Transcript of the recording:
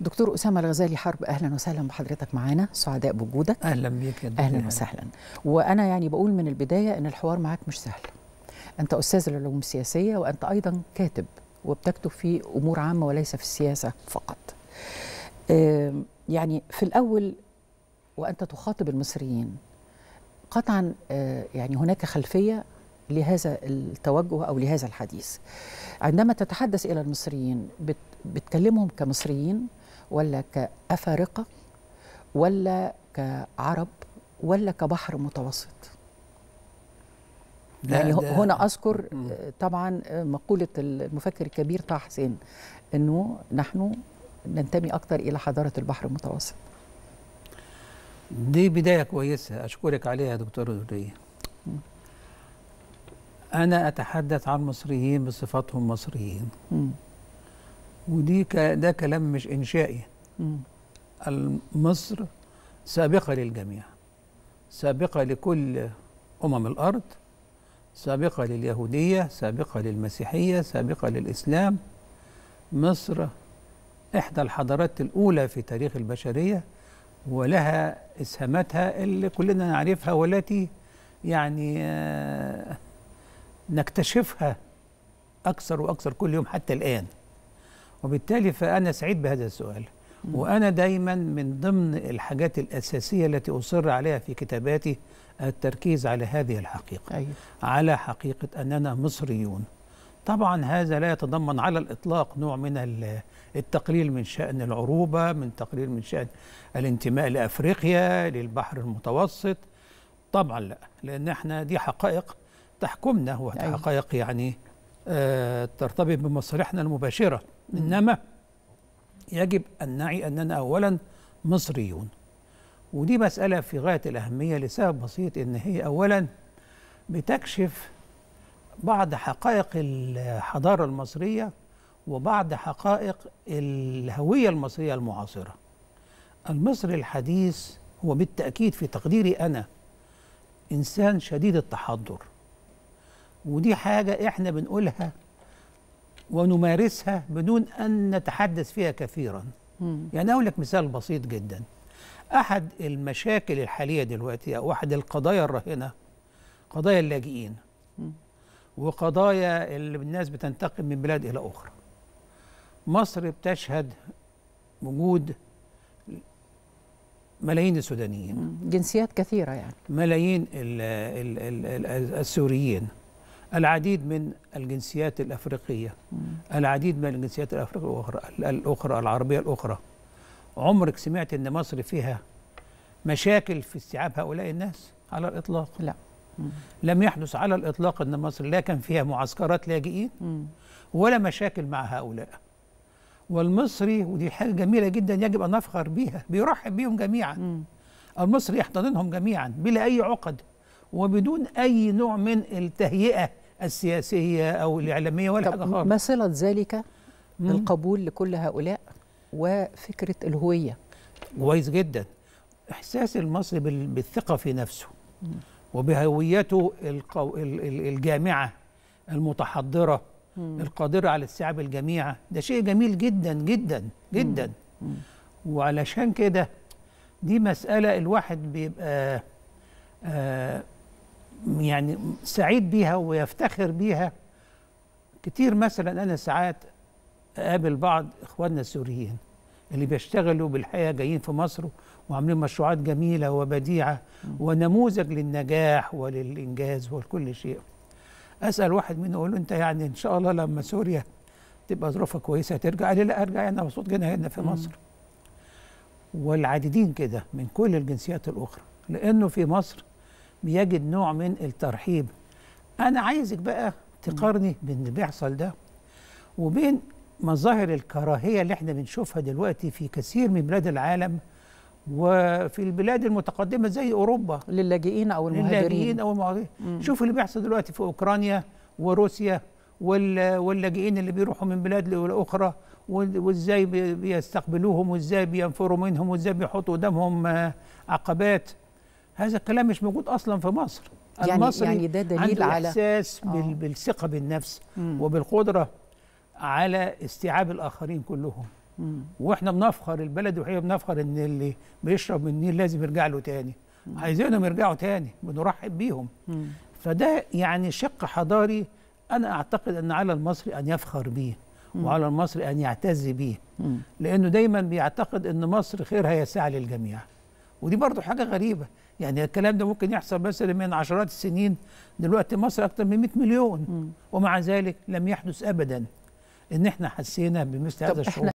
دكتور اسامه الغزالي حرب اهلا وسهلا بحضرتك معانا سعداء بوجودك اهلا بيك يا دكتور اهلا وسهلا وانا يعني بقول من البدايه ان الحوار معاك مش سهل انت استاذ العلوم السياسيه وانت ايضا كاتب وبتكتب في امور عامه وليس في السياسه فقط يعني في الاول وانت تخاطب المصريين قطعا آه، يعني هناك خلفيه لهذا التوجه او لهذا الحديث عندما تتحدث الى المصريين بتكلمهم كمصريين ولا كأفارقة ولا كعرب ولا كبحر متوسط ده يعني ده هنا أذكر طبعا مقولة المفكر الكبير طه حسين أنه نحن ننتمي أكثر إلى حضارة البحر المتوسط دي بداية كويسة أشكرك عليها يا دكتور نورية أنا أتحدث عن مصريين بصفتهم مصريين م. ودي ك... ده كلام مش انشائي مصر سابقه للجميع سابقه لكل امم الارض سابقه لليهوديه سابقه للمسيحيه سابقه للاسلام مصر احدى الحضارات الاولى في تاريخ البشريه ولها اسهاماتها اللي كلنا نعرفها والتي يعني آه، نكتشفها اكثر واكثر كل يوم حتى الان وبالتالي فأنا سعيد بهذا السؤال وأنا دايما من ضمن الحاجات الأساسية التي أصر عليها في كتاباتي التركيز على هذه الحقيقة أيوة. على حقيقة أننا مصريون طبعا هذا لا يتضمن على الإطلاق نوع من التقليل من شأن العروبة من تقليل من شأن الانتماء لأفريقيا للبحر المتوسط طبعا لا لأن احنا دي حقائق تحكمنا أيوة. وحقائق يعني آه، ترتبط بمصالحنا المباشرة إنما يجب أن نعي أننا أولا مصريون ودي مسألة في غاية الأهمية لسبب بسيط إن هي أولا بتكشف بعض حقائق الحضارة المصرية وبعض حقائق الهوية المصرية المعاصرة المصري الحديث هو بالتأكيد في تقديري أنا إنسان شديد التحضر ودي حاجة إحنا بنقولها ونمارسها بدون أن نتحدث فيها كثيرا مم. يعني أقول لك مثال بسيط جدا أحد المشاكل الحالية دلوقتي أو أحد القضايا الراهنة قضايا اللاجئين وقضايا اللي الناس بتنتقل من بلاد إلى أخرى مصر بتشهد وجود ملايين السودانيين جنسيات كثيرة يعني ملايين ال ال ال السوريين العديد من الجنسيات الأفريقية العديد من الجنسيات الأفريقية الأخرى, الأخرى العربية الأخرى عمرك سمعت أن مصر فيها مشاكل في استيعاب هؤلاء الناس على الإطلاق لا لم يحدث على الإطلاق أن مصر لا كان فيها معسكرات لاجئين ولا مشاكل مع هؤلاء والمصري ودي حاجة جميلة جدا يجب أن نفخر بها بيرحب بيهم جميعا المصري يحتضنهم جميعا بلا أي عقد وبدون أي نوع من التهيئة السياسية أو الإعلامية ولا حاجة خالص ما صلة ذلك القبول لكل هؤلاء وفكرة الهوية كويس جدا إحساس المصري بالثقة في نفسه وبهويته القو... الجامعة المتحضرة القادرة على استيعاب الجميع ده شيء جميل جدا جدا جدا وعلشان كده دي مسألة الواحد بيبقى آه يعني سعيد بيها ويفتخر بيها كتير مثلا أنا ساعات أقابل بعض إخواننا السوريين اللي بيشتغلوا بالحقيقة جايين في مصر وعاملين مشروعات جميلة وبديعة ونموذج للنجاح وللإنجاز ولكل شيء أسأل واحد منهم أقول له أنت يعني إن شاء الله لما سوريا تبقى ظروفها كويسة ترجع قال لي لا أرجع أنا مبسوط جدا هنا في مصر والعديدين كده من كل الجنسيات الأخرى لأنه في مصر بيجد نوع من الترحيب انا عايزك بقى تقارني بين اللي بيحصل ده وبين مظاهر الكراهيه اللي احنا بنشوفها دلوقتي في كثير من بلاد العالم وفي البلاد المتقدمه زي اوروبا للاجئين او المهاجرين للاجئين او المهاجرين شوف اللي بيحصل دلوقتي في اوكرانيا وروسيا واللاجئين اللي بيروحوا من بلاد لاخرى وازاي بيستقبلوهم وازاي بينفروا منهم وازاي بيحطوا قدامهم آه، عقبات هذا الكلام مش موجود اصلا في مصر يعني المصري يعني ده دليل عنده على احساس آه. بالثقه بالنفس مم. وبالقدره على استيعاب الاخرين كلهم مم. واحنا بنفخر البلد وهي بنفخر ان اللي بيشرب من النيل لازم يرجع له تاني عايزينهم يرجعوا تاني بنرحب بيهم مم. فده يعني شق حضاري انا اعتقد ان على المصري ان يفخر بيه وعلى المصري ان يعتز بيه لانه دايما بيعتقد ان مصر خيرها يسعى للجميع ودي برضو حاجة غريبة يعني الكلام ده ممكن يحصل مثلا من عشرات السنين دلوقتي مصر أكتر من 100 مليون م. ومع ذلك لم يحدث أبدا إن إحنا حسينا بمثل هذا الشعور